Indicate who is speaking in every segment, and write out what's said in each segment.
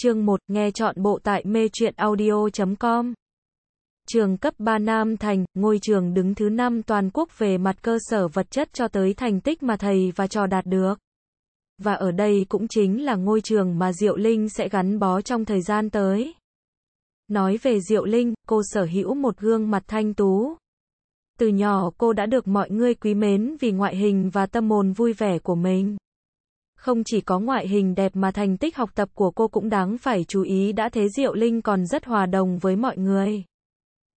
Speaker 1: chương 1, nghe chọn bộ tại mê truyện audio.com. Trường cấp 3 Nam Thành, ngôi trường đứng thứ 5 toàn quốc về mặt cơ sở vật chất cho tới thành tích mà thầy và trò đạt được. Và ở đây cũng chính là ngôi trường mà Diệu Linh sẽ gắn bó trong thời gian tới. Nói về Diệu Linh, cô sở hữu một gương mặt thanh tú. Từ nhỏ cô đã được mọi người quý mến vì ngoại hình và tâm hồn vui vẻ của mình. Không chỉ có ngoại hình đẹp mà thành tích học tập của cô cũng đáng phải chú ý đã thế Diệu Linh còn rất hòa đồng với mọi người.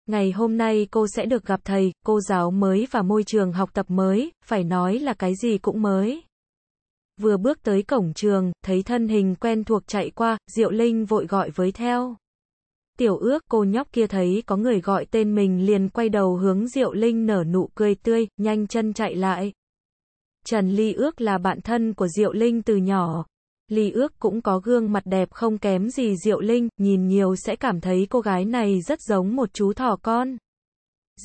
Speaker 1: Ngày hôm nay cô sẽ được gặp thầy, cô giáo mới và môi trường học tập mới, phải nói là cái gì cũng mới. Vừa bước tới cổng trường, thấy thân hình quen thuộc chạy qua, Diệu Linh vội gọi với theo. Tiểu ước cô nhóc kia thấy có người gọi tên mình liền quay đầu hướng Diệu Linh nở nụ cười tươi, nhanh chân chạy lại. Trần Ly Ước là bạn thân của Diệu Linh từ nhỏ. Ly Ước cũng có gương mặt đẹp không kém gì Diệu Linh, nhìn nhiều sẽ cảm thấy cô gái này rất giống một chú thỏ con.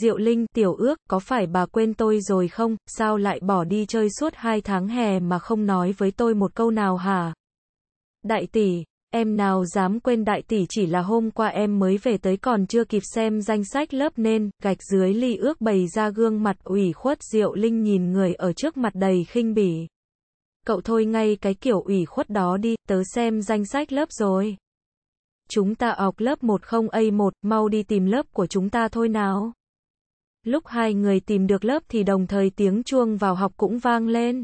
Speaker 1: Diệu Linh, tiểu ước, có phải bà quên tôi rồi không, sao lại bỏ đi chơi suốt hai tháng hè mà không nói với tôi một câu nào hả? Đại tỷ, Em nào dám quên đại tỷ chỉ là hôm qua em mới về tới còn chưa kịp xem danh sách lớp nên, gạch dưới ly ước bày ra gương mặt ủy khuất Diệu Linh nhìn người ở trước mặt đầy khinh bỉ. Cậu thôi ngay cái kiểu ủy khuất đó đi, tớ xem danh sách lớp rồi. Chúng ta học lớp 10A1, mau đi tìm lớp của chúng ta thôi nào. Lúc hai người tìm được lớp thì đồng thời tiếng chuông vào học cũng vang lên.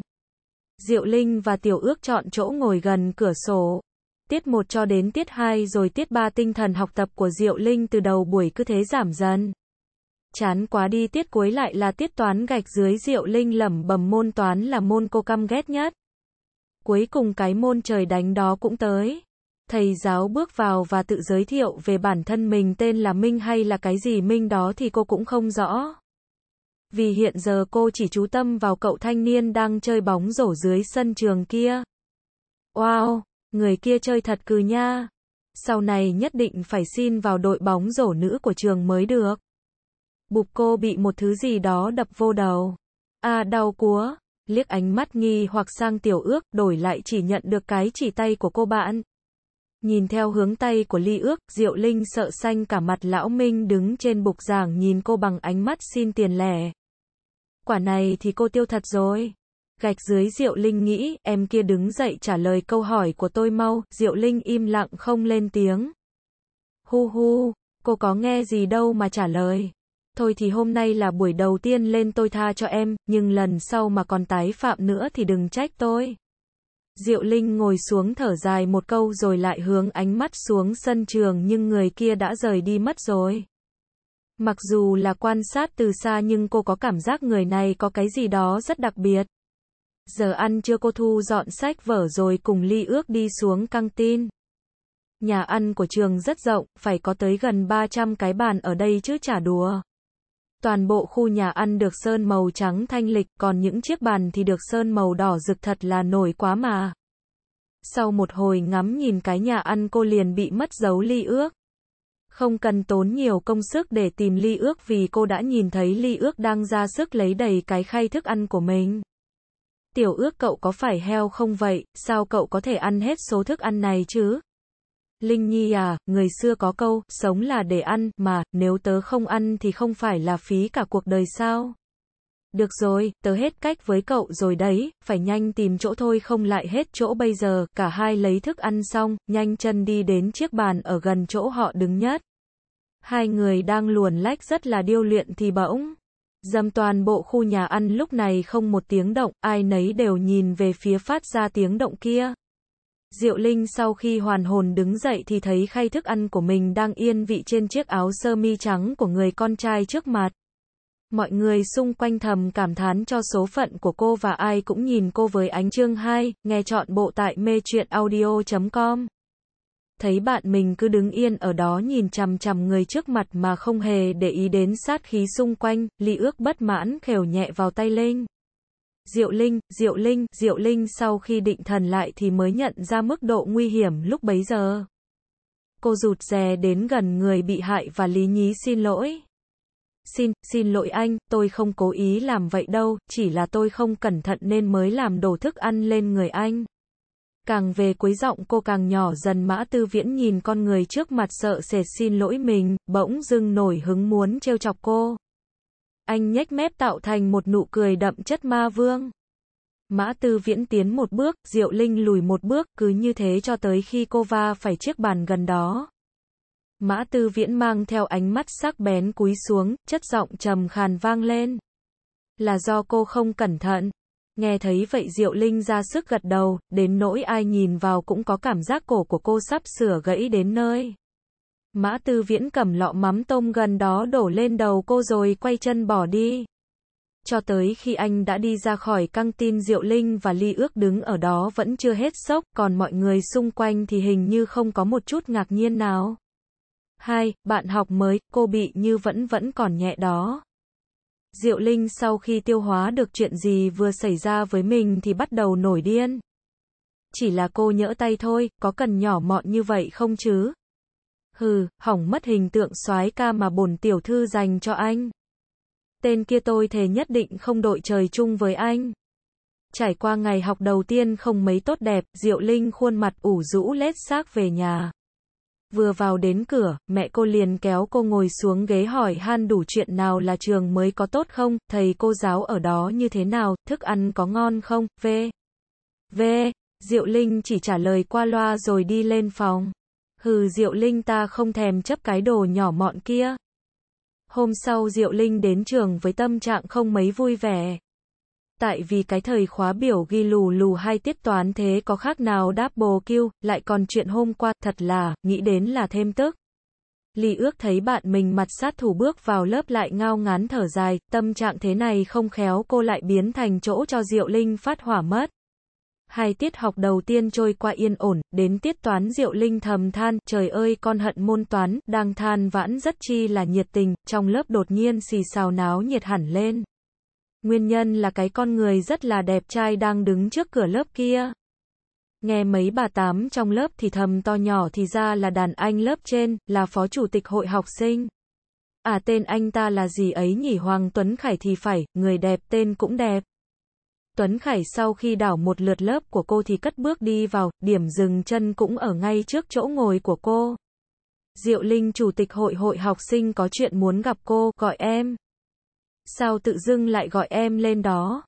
Speaker 1: Diệu Linh và Tiểu Ước chọn chỗ ngồi gần cửa sổ, tiết 1 cho đến tiết 2 rồi tiết 3 tinh thần học tập của Diệu Linh từ đầu buổi cứ thế giảm dần. Chán quá đi tiết cuối lại là tiết toán gạch dưới Diệu Linh lẩm bẩm môn toán là môn cô căm ghét nhất. Cuối cùng cái môn trời đánh đó cũng tới. Thầy giáo bước vào và tự giới thiệu về bản thân mình tên là Minh hay là cái gì Minh đó thì cô cũng không rõ. Vì hiện giờ cô chỉ chú tâm vào cậu thanh niên đang chơi bóng rổ dưới sân trường kia. Wow! Người kia chơi thật cừ nha. Sau này nhất định phải xin vào đội bóng rổ nữ của trường mới được. Bụp cô bị một thứ gì đó đập vô đầu. À đau cúa. Liếc ánh mắt nghi hoặc sang tiểu ước, đổi lại chỉ nhận được cái chỉ tay của cô bạn. Nhìn theo hướng tay của ly ước, Diệu Linh sợ xanh cả mặt lão Minh đứng trên bục giảng nhìn cô bằng ánh mắt xin tiền lẻ. Quả này thì cô tiêu thật rồi gạch dưới Diệu Linh nghĩ, em kia đứng dậy trả lời câu hỏi của tôi mau, Diệu Linh im lặng không lên tiếng. Hu hu, cô có nghe gì đâu mà trả lời. Thôi thì hôm nay là buổi đầu tiên lên tôi tha cho em, nhưng lần sau mà còn tái phạm nữa thì đừng trách tôi. Diệu Linh ngồi xuống thở dài một câu rồi lại hướng ánh mắt xuống sân trường nhưng người kia đã rời đi mất rồi. Mặc dù là quan sát từ xa nhưng cô có cảm giác người này có cái gì đó rất đặc biệt giờ ăn chưa cô thu dọn sách vở rồi cùng Ly ước đi xuống căng tin. Nhà ăn của trường rất rộng, phải có tới gần 300 cái bàn ở đây chứ chả đùa. Toàn bộ khu nhà ăn được sơn màu trắng thanh lịch, còn những chiếc bàn thì được sơn màu đỏ rực thật là nổi quá mà. Sau một hồi ngắm nhìn cái nhà ăn cô liền bị mất dấu ly ước. Không cần tốn nhiều công sức để tìm ly ước vì cô đã nhìn thấy ly ước đang ra sức lấy đầy cái khay thức ăn của mình. Tiểu ước cậu có phải heo không vậy, sao cậu có thể ăn hết số thức ăn này chứ? Linh Nhi à, người xưa có câu, sống là để ăn, mà, nếu tớ không ăn thì không phải là phí cả cuộc đời sao? Được rồi, tớ hết cách với cậu rồi đấy, phải nhanh tìm chỗ thôi không lại hết chỗ bây giờ, cả hai lấy thức ăn xong, nhanh chân đi đến chiếc bàn ở gần chỗ họ đứng nhất. Hai người đang luồn lách rất là điêu luyện thì bỗng. Dầm toàn bộ khu nhà ăn lúc này không một tiếng động, ai nấy đều nhìn về phía phát ra tiếng động kia. Diệu Linh sau khi hoàn hồn đứng dậy thì thấy khay thức ăn của mình đang yên vị trên chiếc áo sơ mi trắng của người con trai trước mặt. Mọi người xung quanh thầm cảm thán cho số phận của cô và ai cũng nhìn cô với ánh chương 2, nghe chọn bộ tại mê audio.com thấy bạn mình cứ đứng yên ở đó nhìn chằm chằm người trước mặt mà không hề để ý đến sát khí xung quanh, Lý Ước bất mãn khều nhẹ vào tay Linh. Diệu Linh, Diệu Linh, Diệu Linh sau khi định thần lại thì mới nhận ra mức độ nguy hiểm lúc bấy giờ. Cô rụt rè đến gần người bị hại và lý nhí xin lỗi. Xin, xin lỗi anh, tôi không cố ý làm vậy đâu, chỉ là tôi không cẩn thận nên mới làm đổ thức ăn lên người anh. Càng về cuối giọng cô càng nhỏ dần mã tư viễn nhìn con người trước mặt sợ sệt xin lỗi mình, bỗng dưng nổi hứng muốn trêu chọc cô. Anh nhếch mép tạo thành một nụ cười đậm chất ma vương. Mã tư viễn tiến một bước, Diệu Linh lùi một bước, cứ như thế cho tới khi cô va phải chiếc bàn gần đó. Mã tư viễn mang theo ánh mắt sắc bén cúi xuống, chất giọng trầm khàn vang lên. Là do cô không cẩn thận. Nghe thấy vậy Diệu Linh ra sức gật đầu, đến nỗi ai nhìn vào cũng có cảm giác cổ của cô sắp sửa gãy đến nơi. Mã Tư Viễn cầm lọ mắm tôm gần đó đổ lên đầu cô rồi quay chân bỏ đi. Cho tới khi anh đã đi ra khỏi căng tin Diệu Linh và Ly Ước đứng ở đó vẫn chưa hết sốc, còn mọi người xung quanh thì hình như không có một chút ngạc nhiên nào. Hai, bạn học mới, cô bị như vẫn vẫn còn nhẹ đó. Diệu Linh sau khi tiêu hóa được chuyện gì vừa xảy ra với mình thì bắt đầu nổi điên. Chỉ là cô nhỡ tay thôi, có cần nhỏ mọn như vậy không chứ? Hừ, hỏng mất hình tượng soái ca mà bổn tiểu thư dành cho anh. Tên kia tôi thề nhất định không đội trời chung với anh. Trải qua ngày học đầu tiên không mấy tốt đẹp, Diệu Linh khuôn mặt ủ rũ lết xác về nhà. Vừa vào đến cửa, mẹ cô liền kéo cô ngồi xuống ghế hỏi han đủ chuyện nào là trường mới có tốt không, thầy cô giáo ở đó như thế nào, thức ăn có ngon không, v. V. Diệu Linh chỉ trả lời qua loa rồi đi lên phòng. Hừ Diệu Linh ta không thèm chấp cái đồ nhỏ mọn kia. Hôm sau Diệu Linh đến trường với tâm trạng không mấy vui vẻ tại vì cái thời khóa biểu ghi lù lù hai tiết toán thế có khác nào đáp bồ kêu lại còn chuyện hôm qua, thật là, nghĩ đến là thêm tức. lì ước thấy bạn mình mặt sát thủ bước vào lớp lại ngao ngán thở dài, tâm trạng thế này không khéo cô lại biến thành chỗ cho Diệu Linh phát hỏa mất. Hai tiết học đầu tiên trôi qua yên ổn, đến tiết toán Diệu Linh thầm than, trời ơi con hận môn toán, đang than vãn rất chi là nhiệt tình, trong lớp đột nhiên xì xào náo nhiệt hẳn lên. Nguyên nhân là cái con người rất là đẹp trai đang đứng trước cửa lớp kia. Nghe mấy bà tám trong lớp thì thầm to nhỏ thì ra là đàn anh lớp trên, là phó chủ tịch hội học sinh. À tên anh ta là gì ấy nhỉ Hoàng Tuấn Khải thì phải, người đẹp tên cũng đẹp. Tuấn Khải sau khi đảo một lượt lớp của cô thì cất bước đi vào, điểm dừng chân cũng ở ngay trước chỗ ngồi của cô. Diệu Linh chủ tịch hội hội học sinh có chuyện muốn gặp cô, gọi em. Sao tự dưng lại gọi em lên đó?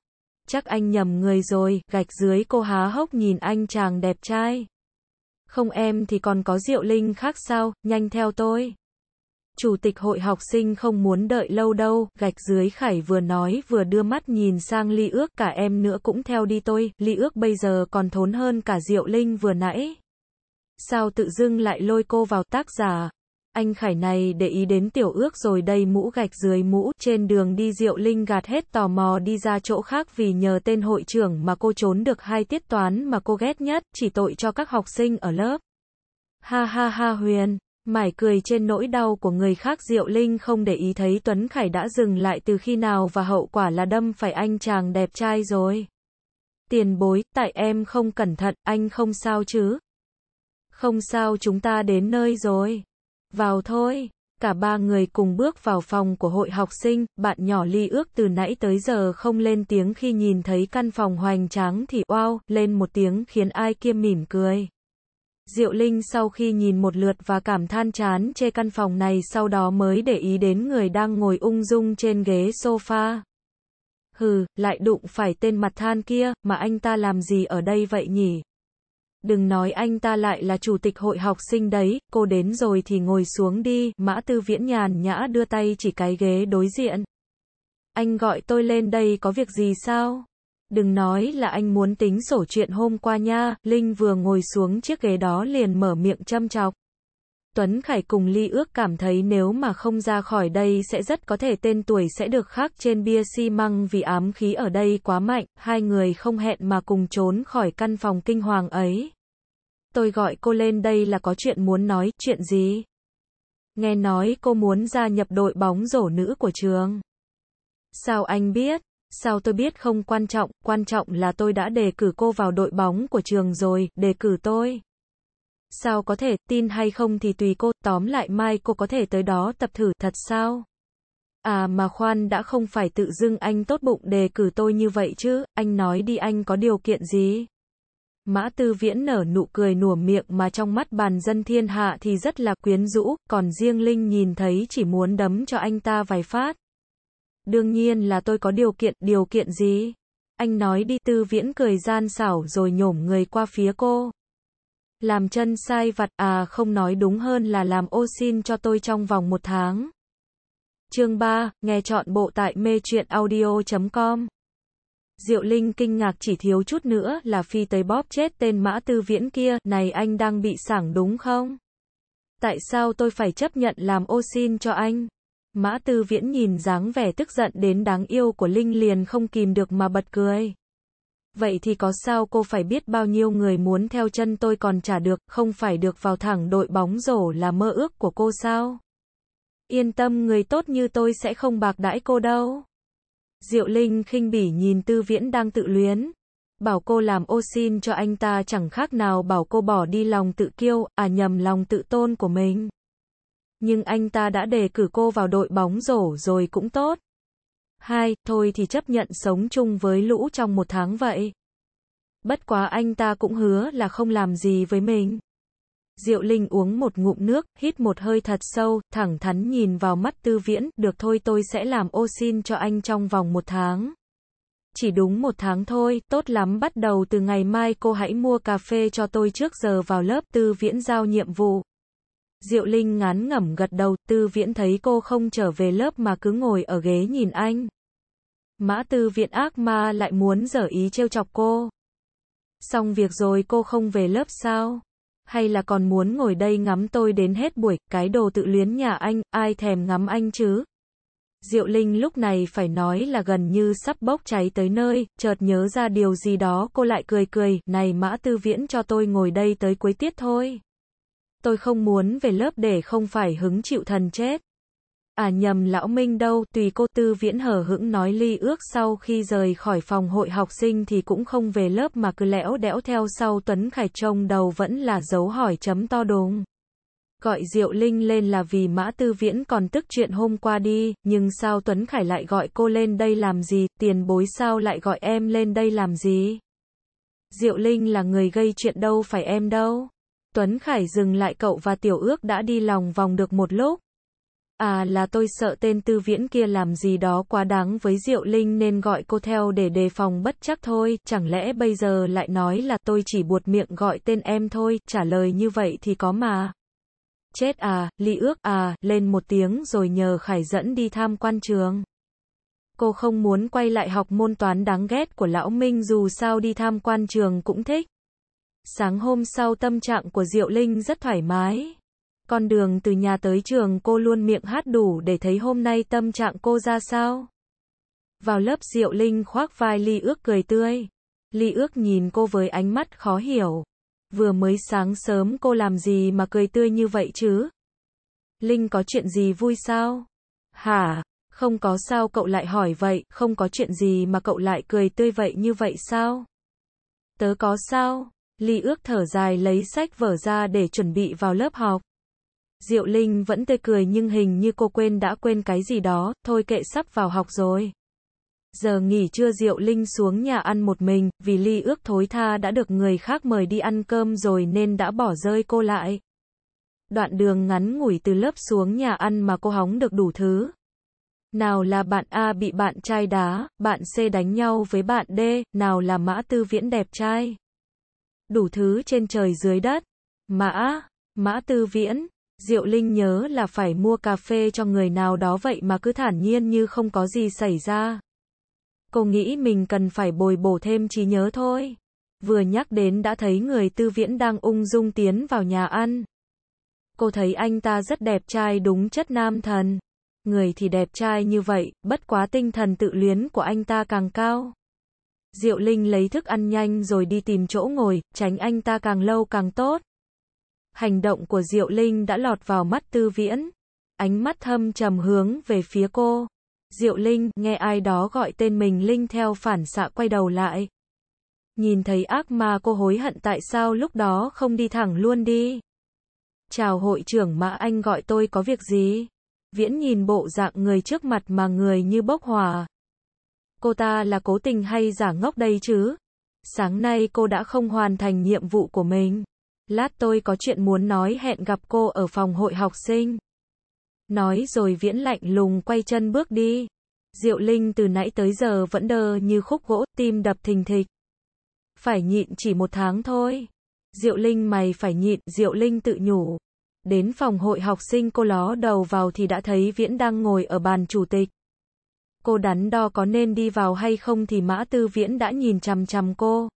Speaker 1: Chắc anh nhầm người rồi, gạch dưới cô há hốc nhìn anh chàng đẹp trai. Không em thì còn có Diệu Linh khác sao, nhanh theo tôi. Chủ tịch hội học sinh không muốn đợi lâu đâu, gạch dưới khải vừa nói vừa đưa mắt nhìn sang ly ước cả em nữa cũng theo đi tôi, ly ước bây giờ còn thốn hơn cả Diệu Linh vừa nãy. Sao tự dưng lại lôi cô vào tác giả? Anh Khải này để ý đến tiểu ước rồi đây mũ gạch dưới mũ, trên đường đi Diệu Linh gạt hết tò mò đi ra chỗ khác vì nhờ tên hội trưởng mà cô trốn được hai tiết toán mà cô ghét nhất, chỉ tội cho các học sinh ở lớp. Ha ha ha Huyền, mải cười trên nỗi đau của người khác Diệu Linh không để ý thấy Tuấn Khải đã dừng lại từ khi nào và hậu quả là đâm phải anh chàng đẹp trai rồi. Tiền bối, tại em không cẩn thận, anh không sao chứ? Không sao chúng ta đến nơi rồi. Vào thôi. Cả ba người cùng bước vào phòng của hội học sinh, bạn nhỏ ly ước từ nãy tới giờ không lên tiếng khi nhìn thấy căn phòng hoành tráng thì wow, lên một tiếng khiến ai kia mỉm cười. Diệu Linh sau khi nhìn một lượt và cảm than chán chê căn phòng này sau đó mới để ý đến người đang ngồi ung dung trên ghế sofa. Hừ, lại đụng phải tên mặt than kia, mà anh ta làm gì ở đây vậy nhỉ? đừng nói anh ta lại là chủ tịch hội học sinh đấy, cô đến rồi thì ngồi xuống đi, mã tư viễn nhàn nhã đưa tay chỉ cái ghế đối diện. Anh gọi tôi lên đây có việc gì sao? Đừng nói là anh muốn tính sổ chuyện hôm qua nha, Linh vừa ngồi xuống chiếc ghế đó liền mở miệng châm chọc. Tuấn Khải cùng Ly ước cảm thấy nếu mà không ra khỏi đây sẽ rất có thể tên tuổi sẽ được khắc trên bia xi măng vì ám khí ở đây quá mạnh, hai người không hẹn mà cùng trốn khỏi căn phòng kinh hoàng ấy. Tôi gọi cô lên đây là có chuyện muốn nói, chuyện gì? Nghe nói cô muốn gia nhập đội bóng rổ nữ của trường. Sao anh biết? Sao tôi biết không quan trọng, quan trọng là tôi đã đề cử cô vào đội bóng của trường rồi, đề cử tôi sao có thể, tin hay không thì tùy cô, tóm lại mai cô có thể tới đó tập thử, thật sao? À mà khoan đã không phải tự dưng anh tốt bụng đề cử tôi như vậy chứ, anh nói đi anh có điều kiện gì? Mã Tư Viễn nở nụ cười nùa miệng mà trong mắt bàn dân thiên hạ thì rất là quyến rũ, còn riêng Linh nhìn thấy chỉ muốn đấm cho anh ta vài phát. Đương nhiên là tôi có điều kiện, điều kiện gì? Anh nói đi Tư Viễn cười gian xảo rồi nhổm người qua phía cô làm chân sai vặt à không nói đúng hơn là làm ô xin cho tôi trong vòng một tháng. Chương 3, nghe chọn bộ tại mê truyện audio.com Diệu Linh kinh ngạc chỉ thiếu chút nữa là phi tới bóp chết tên mã tư viễn kia, này anh đang bị sảng đúng không? Tại sao tôi phải chấp nhận làm ô xin cho anh? Mã tư viễn nhìn dáng vẻ tức giận đến đáng yêu của Linh liền không kìm được mà bật cười vậy thì có sao cô phải biết bao nhiêu người muốn theo chân tôi còn trả được, không phải được vào thẳng đội bóng rổ là mơ ước của cô sao? Yên tâm người tốt như tôi sẽ không bạc đãi cô đâu. Diệu Linh khinh bỉ nhìn Tư Viễn đang tự luyến. Bảo cô làm ô xin cho anh ta chẳng khác nào bảo cô bỏ đi lòng tự kiêu, à nhầm lòng tự tôn của mình. Nhưng anh ta đã đề cử cô vào đội bóng rổ rồi cũng tốt. Hai, thôi thì chấp nhận sống chung với lũ trong một tháng vậy. Bất quá anh ta cũng hứa là không làm gì với mình. Diệu Linh uống một ngụm nước, hít một hơi thật sâu, thẳng thắn nhìn vào mắt Tư Viễn, được thôi tôi sẽ làm ô xin cho anh trong vòng một tháng. Chỉ đúng một tháng thôi, tốt lắm bắt đầu từ ngày mai cô hãy mua cà phê cho tôi trước giờ vào lớp Tư Viễn giao nhiệm vụ. Diệu Linh ngán ngẩm gật đầu, Tư Viễn thấy cô không trở về lớp mà cứ ngồi ở ghế nhìn anh. Mã Tư Viễn ác ma lại muốn dở ý trêu chọc cô. Xong việc rồi cô không về lớp sao? Hay là còn muốn ngồi đây ngắm tôi đến hết buổi, cái đồ tự luyến nhà anh, ai thèm ngắm anh chứ? Diệu Linh lúc này phải nói là gần như sắp bốc cháy tới nơi, chợt nhớ ra điều gì đó cô lại cười cười, này Mã Tư Viễn cho tôi ngồi đây tới cuối tiết thôi tôi không muốn về lớp để không phải hứng chịu thần chết. À nhầm lão Minh đâu, tùy cô Tư Viễn hở hững nói ly ước sau khi rời khỏi phòng hội học sinh thì cũng không về lớp mà cứ lẽo đẽo theo sau Tuấn Khải trông đầu vẫn là dấu hỏi chấm to đùng. Gọi Diệu Linh lên là vì Mã Tư Viễn còn tức chuyện hôm qua đi, nhưng sao Tuấn Khải lại gọi cô lên đây làm gì, tiền bối sao lại gọi em lên đây làm gì? Diệu Linh là người gây chuyện đâu phải em đâu. Tuấn Khải dừng lại cậu và Tiểu Ước đã đi lòng vòng được một lúc. À là tôi sợ tên tư viễn kia làm gì đó quá đáng với Diệu Linh nên gọi cô theo để đề phòng bất chắc thôi, chẳng lẽ bây giờ lại nói là tôi chỉ buột miệng gọi tên em thôi, trả lời như vậy thì có mà. Chết à, ly ước à, lên một tiếng rồi nhờ Khải dẫn đi tham quan trường. Cô không muốn quay lại học môn toán đáng ghét của lão Minh dù sao đi tham quan trường cũng thích. Sáng hôm sau tâm trạng của Diệu Linh rất thoải mái. Con đường từ nhà tới trường cô luôn miệng hát đủ để thấy hôm nay tâm trạng cô ra sao. Vào lớp Diệu Linh khoác vai Ly ước cười tươi. Ly ước nhìn cô với ánh mắt khó hiểu. Vừa mới sáng sớm cô làm gì mà cười tươi như vậy chứ? Linh có chuyện gì vui sao? Hả? Không có sao cậu lại hỏi vậy, không có chuyện gì mà cậu lại cười tươi vậy như vậy sao? Tớ có sao? Ly ước thở dài lấy sách vở ra để chuẩn bị vào lớp học. Diệu Linh vẫn tươi cười nhưng hình như cô quên đã quên cái gì đó, thôi kệ sắp vào học rồi. Giờ nghỉ trưa Diệu Linh xuống nhà ăn một mình, vì Ly ước thối tha đã được người khác mời đi ăn cơm rồi nên đã bỏ rơi cô lại. Đoạn đường ngắn ngủi từ lớp xuống nhà ăn mà cô hóng được đủ thứ. Nào là bạn A bị bạn trai đá, bạn C đánh nhau với bạn D, nào là mã tư viễn đẹp trai đủ thứ trên trời dưới đất. Mã, Mã Tư Viễn, Diệu Linh nhớ là phải mua cà phê cho người nào đó vậy mà cứ thản nhiên như không có gì xảy ra. Cô nghĩ mình cần phải bồi bổ thêm trí nhớ thôi. Vừa nhắc đến đã thấy người tư viễn đang ung dung tiến vào nhà ăn. Cô thấy anh ta rất đẹp trai đúng chất nam thần. Người thì đẹp trai như vậy, bất quá tinh thần tự luyến của anh ta càng cao. Diệu Linh lấy thức ăn nhanh rồi đi tìm chỗ ngồi, tránh anh ta càng lâu càng tốt. Hành động của Diệu Linh đã lọt vào mắt Tư Viễn. Ánh mắt thâm trầm hướng về phía cô. Diệu Linh nghe ai đó gọi tên mình Linh theo phản xạ quay đầu lại. Nhìn thấy ác ma cô hối hận tại sao lúc đó không đi thẳng luôn đi. Chào hội trưởng mà anh gọi tôi có việc gì? Viễn nhìn bộ dạng người trước mặt mà người như bốc hòa cô ta là cố tình hay giả ngốc đây chứ? Sáng nay cô đã không hoàn thành nhiệm vụ của mình. Lát tôi có chuyện muốn nói hẹn gặp cô ở phòng hội học sinh. Nói rồi viễn lạnh lùng quay chân bước đi. Diệu Linh từ nãy tới giờ vẫn đờ như khúc gỗ, tim đập thình thịch. Phải nhịn chỉ một tháng thôi. Diệu Linh mày phải nhịn, Diệu Linh tự nhủ. Đến phòng hội học sinh cô ló đầu vào thì đã thấy Viễn đang ngồi ở bàn chủ tịch cô đắn đo có nên đi vào hay không thì Mã Tư Viễn đã nhìn chằm chằm cô.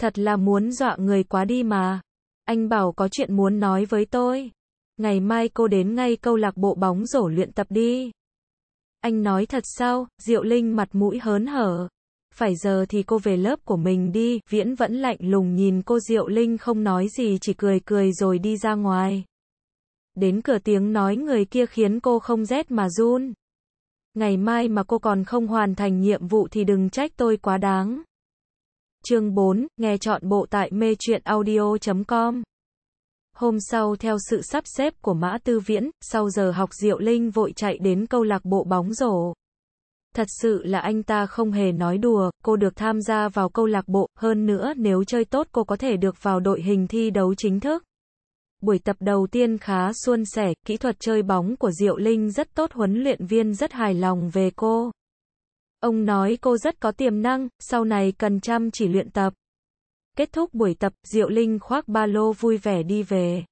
Speaker 1: Thật là muốn dọa người quá đi mà. Anh bảo có chuyện muốn nói với tôi. Ngày mai cô đến ngay câu lạc bộ bóng rổ luyện tập đi. Anh nói thật sao, Diệu Linh mặt mũi hớn hở. Phải giờ thì cô về lớp của mình đi, Viễn vẫn lạnh lùng nhìn cô Diệu Linh không nói gì chỉ cười cười rồi đi ra ngoài. Đến cửa tiếng nói người kia khiến cô không rét mà run. Ngày mai mà cô còn không hoàn thành nhiệm vụ thì đừng trách tôi quá đáng. Chương 4, nghe chọn bộ tại mê chuyện audio.com Hôm sau theo sự sắp xếp của Mã Tư Viễn, sau giờ học Diệu Linh vội chạy đến câu lạc bộ bóng rổ. Thật sự là anh ta không hề nói đùa, cô được tham gia vào câu lạc bộ, hơn nữa nếu chơi tốt cô có thể được vào đội hình thi đấu chính thức. Buổi tập đầu tiên khá suôn sẻ, kỹ thuật chơi bóng của Diệu Linh rất tốt huấn luyện viên rất hài lòng về cô. Ông nói cô rất có tiềm năng, sau này cần chăm chỉ luyện tập. Kết thúc buổi tập, Diệu Linh khoác ba lô vui vẻ đi về.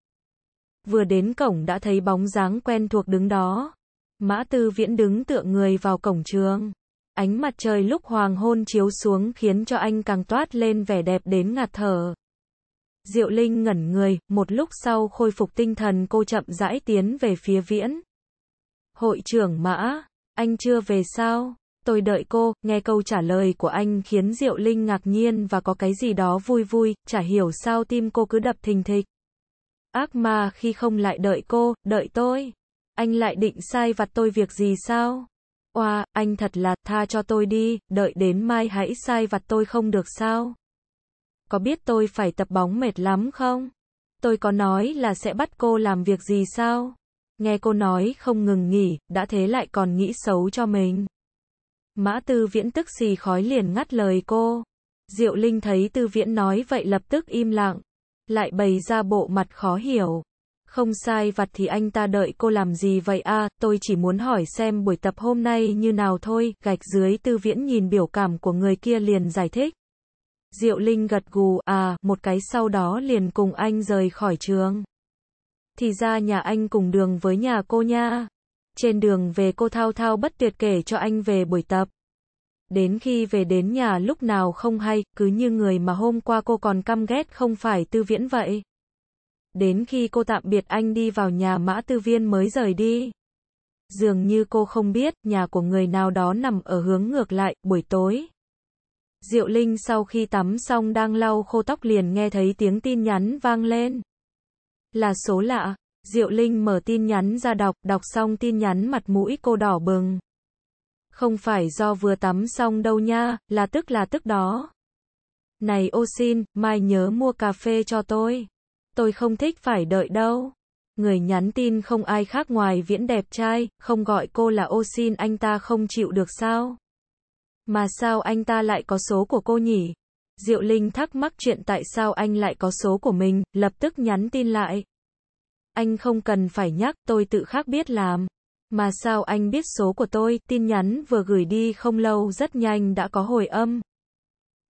Speaker 1: Vừa đến cổng đã thấy bóng dáng quen thuộc đứng đó. Mã Tư Viễn đứng tựa người vào cổng trường. Ánh mặt trời lúc hoàng hôn chiếu xuống khiến cho anh càng toát lên vẻ đẹp đến ngạt thở. Diệu Linh ngẩn người, một lúc sau khôi phục tinh thần cô chậm rãi tiến về phía viễn. Hội trưởng Mã, anh chưa về sao? Tôi đợi cô, nghe câu trả lời của anh khiến Diệu Linh ngạc nhiên và có cái gì đó vui vui, chả hiểu sao tim cô cứ đập thình thịch. Ác mà khi không lại đợi cô, đợi tôi. Anh lại định sai vặt tôi việc gì sao? Oa, anh thật là, tha cho tôi đi, đợi đến mai hãy sai vặt tôi không được sao? có biết tôi phải tập bóng mệt lắm không? Tôi có nói là sẽ bắt cô làm việc gì sao? Nghe cô nói không ngừng nghỉ, đã thế lại còn nghĩ xấu cho mình. Mã Tư Viễn tức xì khói liền ngắt lời cô. Diệu Linh thấy Tư Viễn nói vậy lập tức im lặng, lại bày ra bộ mặt khó hiểu. Không sai vặt thì anh ta đợi cô làm gì vậy a tôi chỉ muốn hỏi xem buổi tập hôm nay như nào thôi, gạch dưới tư viễn nhìn biểu cảm của người kia liền giải thích. Diệu Linh gật gù, à, một cái sau đó liền cùng anh rời khỏi trường. Thì ra nhà anh cùng đường với nhà cô nha. Trên đường về cô thao thao bất tuyệt kể cho anh về buổi tập. Đến khi về đến nhà lúc nào không hay, cứ như người mà hôm qua cô còn căm ghét không phải tư viễn vậy. Đến khi cô tạm biệt anh đi vào nhà mã tư viên mới rời đi. Dường như cô không biết, nhà của người nào đó nằm ở hướng ngược lại, buổi tối. Diệu Linh sau khi tắm xong đang lau khô tóc liền nghe thấy tiếng tin nhắn vang lên. Là số lạ, Diệu Linh mở tin nhắn ra đọc, đọc xong tin nhắn mặt mũi cô đỏ bừng. Không phải do vừa tắm xong đâu nha, là tức là tức đó. Này ô xin, mai nhớ mua cà phê cho tôi. Tôi không thích phải đợi đâu. Người nhắn tin không ai khác ngoài viễn đẹp trai, không gọi cô là ô xin anh ta không chịu được sao? Mà sao anh ta lại có số của cô nhỉ? Diệu Linh thắc mắc chuyện tại sao anh lại có số của mình, lập tức nhắn tin lại. Anh không cần phải nhắc, tôi tự khắc biết làm. Mà sao anh biết số của tôi, tin nhắn vừa gửi đi không lâu rất nhanh đã có hồi âm.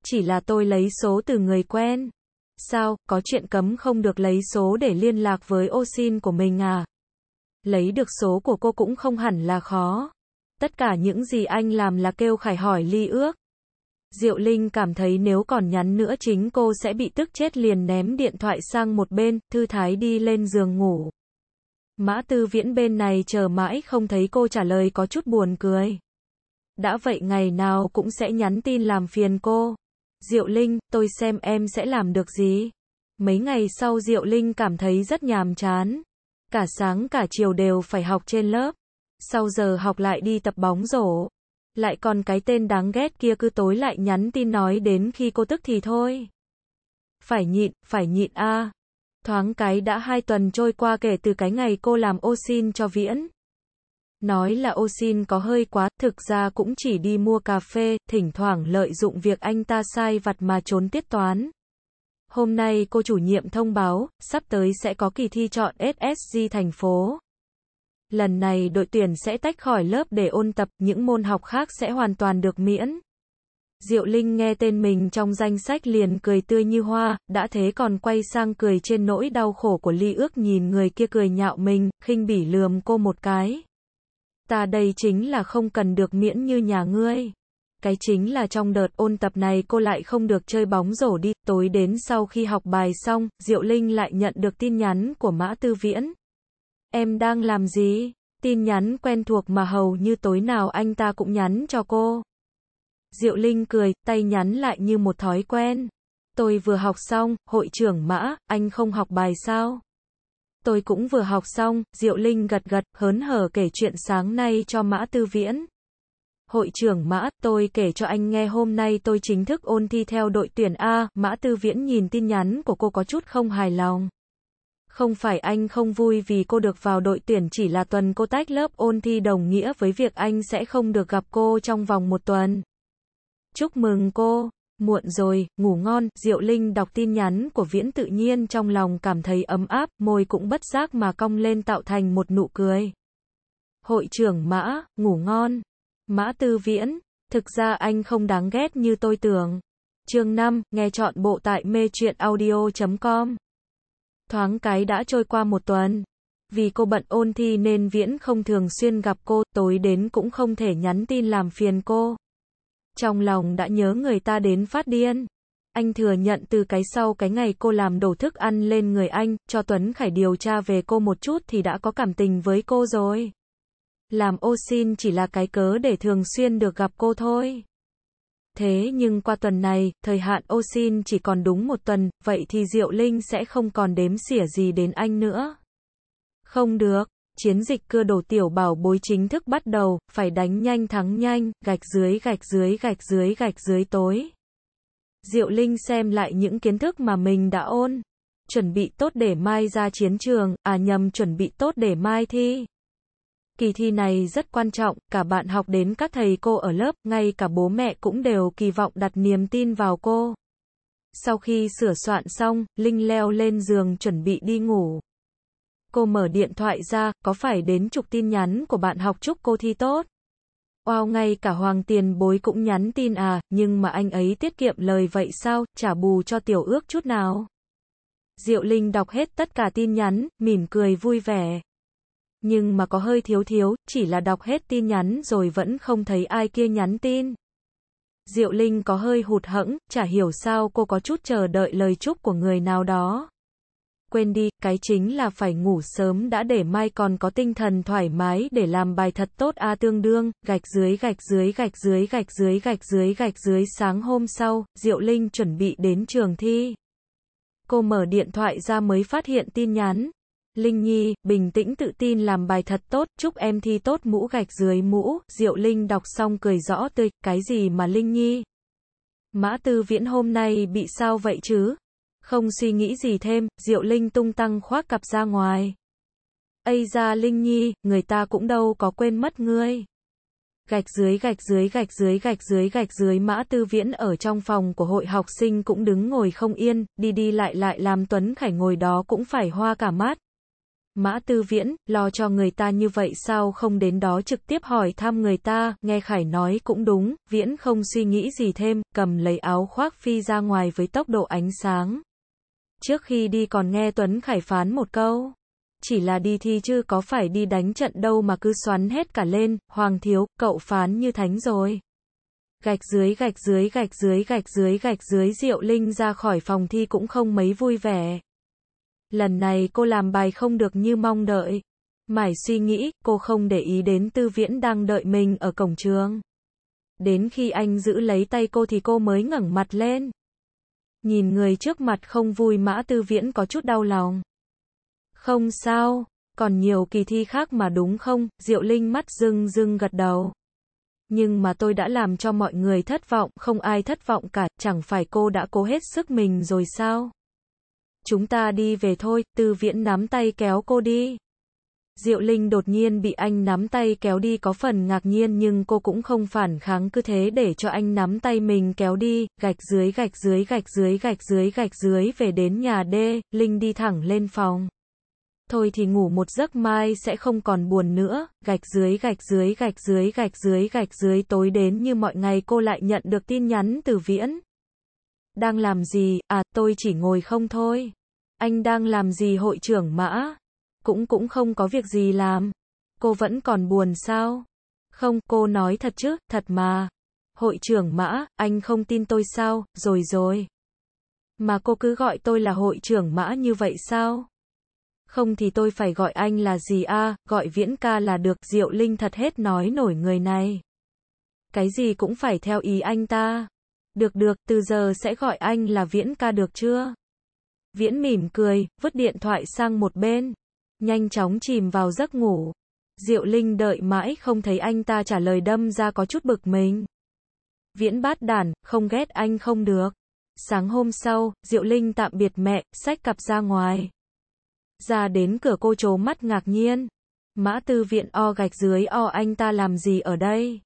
Speaker 1: Chỉ là tôi lấy số từ người quen. Sao, có chuyện cấm không được lấy số để liên lạc với ô xin của mình à? Lấy được số của cô cũng không hẳn là khó. Tất cả những gì anh làm là kêu khải hỏi ly ước. Diệu Linh cảm thấy nếu còn nhắn nữa chính cô sẽ bị tức chết liền ném điện thoại sang một bên, thư thái đi lên giường ngủ. Mã Tư Viễn bên này chờ mãi không thấy cô trả lời có chút buồn cười. Đã vậy ngày nào cũng sẽ nhắn tin làm phiền cô. Diệu Linh, tôi xem em sẽ làm được gì. Mấy ngày sau Diệu Linh cảm thấy rất nhàm chán. Cả sáng cả chiều đều phải học trên lớp. Sau giờ học lại đi tập bóng rổ. Lại còn cái tên đáng ghét kia cứ tối lại nhắn tin nói đến khi cô tức thì thôi. Phải nhịn, phải nhịn a. Thoáng cái đã hai tuần trôi qua kể từ cái ngày cô làm ô xin cho Viễn. Nói là ô xin có hơi quá, thực ra cũng chỉ đi mua cà phê, thỉnh thoảng lợi dụng việc anh ta sai vặt mà trốn tiết toán. Hôm nay cô chủ nhiệm thông báo, sắp tới sẽ có kỳ thi chọn SSG thành phố lần này đội tuyển sẽ tách khỏi lớp để ôn tập, những môn học khác sẽ hoàn toàn được miễn. Diệu Linh nghe tên mình trong danh sách liền cười tươi như hoa, đã thế còn quay sang cười trên nỗi đau khổ của Ly ước nhìn người kia cười nhạo mình, khinh bỉ lườm cô một cái. Ta đây chính là không cần được miễn như nhà ngươi. Cái chính là trong đợt ôn tập này cô lại không được chơi bóng rổ đi, tối đến sau khi học bài xong, Diệu Linh lại nhận được tin nhắn của Mã Tư Viễn, Em đang làm gì? Tin nhắn quen thuộc mà hầu như tối nào anh ta cũng nhắn cho cô. Diệu Linh cười, tay nhắn lại như một thói quen. Tôi vừa học xong, hội trưởng mã, anh không học bài sao? Tôi cũng vừa học xong, Diệu Linh gật gật, hớn hở kể chuyện sáng nay cho mã tư viễn. Hội trưởng Mã, tôi kể cho anh nghe hôm nay tôi chính thức ôn thi theo đội tuyển A, Mã Tư Viễn nhìn tin nhắn của cô có chút không hài lòng. Không phải anh không vui vì cô được vào đội tuyển chỉ là tuần cô tách lớp ôn thi đồng nghĩa với việc anh sẽ không được gặp cô trong vòng một tuần. Chúc mừng cô, muộn rồi, ngủ ngon, Diệu Linh đọc tin nhắn của Viễn tự nhiên trong lòng cảm thấy ấm áp, môi cũng bất giác mà cong lên tạo thành một nụ cười. Hội trưởng Mã, ngủ ngon. Mã Tư Viễn, thực ra anh không đáng ghét như tôi tưởng. Chương 5, nghe chọn bộ tại mê truyện audio.com Thoáng cái đã trôi qua một tuần. Vì cô bận ôn thi nên Viễn không thường xuyên gặp cô, tối đến cũng không thể nhắn tin làm phiền cô. Trong lòng đã nhớ người ta đến phát điên. Anh thừa nhận từ cái sau cái ngày cô làm đổ thức ăn lên người anh, cho Tuấn Khải điều tra về cô một chút thì đã có cảm tình với cô rồi. Làm ô xin chỉ là cái cớ để thường xuyên được gặp cô thôi. Thế nhưng qua tuần này, thời hạn Osin chỉ còn đúng một tuần, vậy thì Diệu Linh sẽ không còn đếm xỉa gì đến anh nữa. Không được, chiến dịch cưa đổ tiểu bảo bối chính thức bắt đầu, phải đánh nhanh thắng nhanh, gạch dưới gạch dưới gạch dưới gạch dưới tối. Diệu Linh xem lại những kiến thức mà mình đã ôn. Chuẩn bị tốt để mai ra chiến trường, à nhầm chuẩn bị tốt để mai thi. Kỳ thi này rất quan trọng, cả bạn học đến các thầy cô ở lớp, ngay cả bố mẹ cũng đều kỳ vọng đặt niềm tin vào cô. Sau khi sửa soạn xong, Linh leo lên giường chuẩn bị đi ngủ. Cô mở điện thoại ra, có phải đến chục tin nhắn của bạn học chúc cô thi tốt? Wow ngay cả Hoàng Tiền bối cũng nhắn tin à, nhưng mà anh ấy tiết kiệm lời vậy sao, trả bù cho tiểu ước chút nào. Diệu Linh đọc hết tất cả tin nhắn, mỉm cười vui vẻ nhưng mà có hơi thiếu thiếu, chỉ là đọc hết tin nhắn rồi vẫn không thấy ai kia nhắn tin. Diệu Linh có hơi hụt hẫng, chả hiểu sao cô có chút chờ đợi lời chúc của người nào đó. Quên đi, cái chính là phải ngủ sớm đã để mai còn có tinh thần thoải mái để làm bài thật tốt a tương đương, gạch dưới gạch dưới gạch dưới gạch dưới gạch dưới gạch dưới sáng hôm sau, Diệu Linh chuẩn bị đến trường thi. Cô mở điện thoại ra mới phát hiện tin nhắn, Linh Nhi, bình tĩnh tự tin làm bài thật tốt, chúc em thi tốt mũ gạch dưới mũ, Diệu Linh đọc xong cười rõ tươi, cái gì mà Linh Nhi? Mã Tư Viễn hôm nay bị sao vậy chứ? Không suy nghĩ gì thêm, Diệu Linh tung tăng khoác cặp ra ngoài. Ây ra Linh Nhi, người ta cũng đâu có quên mất ngươi. Gạch dưới gạch dưới gạch dưới gạch dưới gạch dưới mã tư viễn ở trong phòng của hội học sinh cũng đứng ngồi không yên, đi đi lại lại làm Tuấn Khải ngồi đó cũng phải hoa cả mát, Mã Tư Viễn, lo cho người ta như vậy sao không đến đó trực tiếp hỏi thăm người ta, nghe Khải nói cũng đúng, Viễn không suy nghĩ gì thêm, cầm lấy áo khoác phi ra ngoài với tốc độ ánh sáng. Trước khi đi còn nghe Tuấn Khải phán một câu. Chỉ là đi thi chứ có phải đi đánh trận đâu mà cứ xoắn hết cả lên, Hoàng Thiếu, cậu phán như thánh rồi. Gạch dưới gạch dưới gạch dưới gạch dưới gạch dưới Diệu Linh ra khỏi phòng thi cũng không mấy vui vẻ lần này cô làm bài không được như mong đợi. Mải suy nghĩ, cô không để ý đến tư viễn đang đợi mình ở cổng trường. Đến khi anh giữ lấy tay cô thì cô mới ngẩng mặt lên. Nhìn người trước mặt không vui mã tư viễn có chút đau lòng. Không sao, còn nhiều kỳ thi khác mà đúng không, Diệu Linh mắt rưng rưng gật đầu. Nhưng mà tôi đã làm cho mọi người thất vọng, không ai thất vọng cả, chẳng phải cô đã cố hết sức mình rồi sao? Chúng ta đi về thôi, Tư Viễn nắm tay kéo cô đi. Diệu Linh đột nhiên bị anh nắm tay kéo đi có phần ngạc nhiên nhưng cô cũng không phản kháng cứ thế để cho anh nắm tay mình kéo đi, gạch dưới gạch dưới gạch dưới gạch dưới gạch dưới về đến nhà D, Linh đi thẳng lên phòng. Thôi thì ngủ một giấc mai sẽ không còn buồn nữa, gạch dưới gạch dưới gạch dưới gạch dưới gạch dưới tối đến như mọi ngày cô lại nhận được tin nhắn từ Viễn, đang làm gì, à, tôi chỉ ngồi không thôi. Anh đang làm gì hội trưởng mã? Cũng cũng không có việc gì làm. Cô vẫn còn buồn sao? Không, cô nói thật chứ, thật mà. Hội trưởng mã, anh không tin tôi sao, rồi rồi. Mà cô cứ gọi tôi là hội trưởng mã như vậy sao? Không thì tôi phải gọi anh là gì a gọi viễn ca là được, Diệu Linh thật hết nói nổi người này. Cái gì cũng phải theo ý anh ta. Được được, từ giờ sẽ gọi anh là Viễn ca được chưa? Viễn mỉm cười, vứt điện thoại sang một bên. Nhanh chóng chìm vào giấc ngủ. Diệu Linh đợi mãi không thấy anh ta trả lời đâm ra có chút bực mình. Viễn bát đàn, không ghét anh không được. Sáng hôm sau, Diệu Linh tạm biệt mẹ, xách cặp ra ngoài. Ra đến cửa cô chố mắt ngạc nhiên. Mã tư viện o gạch dưới o anh ta làm gì ở đây?